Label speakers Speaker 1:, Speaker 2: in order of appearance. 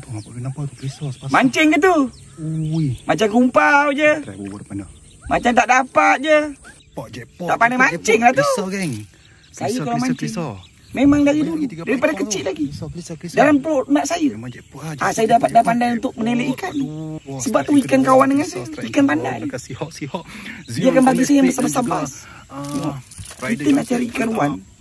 Speaker 1: tu nampak tu nampak tu pisau pasal. Mancing
Speaker 2: ke tu? Ui. Macam gumpau je. Macam tak dapat je. Pak je pak. Tak pandai mancing lah tu. Pisau geng. Saya pisau, kalau pisau, mancing. Pisau. Memang dari dulu. Daripada kecil lagi. Dalam perut mak saya. Lah, ah, saya dapat dah pandai untuk menelik ikan. Sebab tu ikan kawan dengan saya. Ikan pandai. Oh, dia akan bagi saya yang besar-besar bas. Kita nak cari ikan one.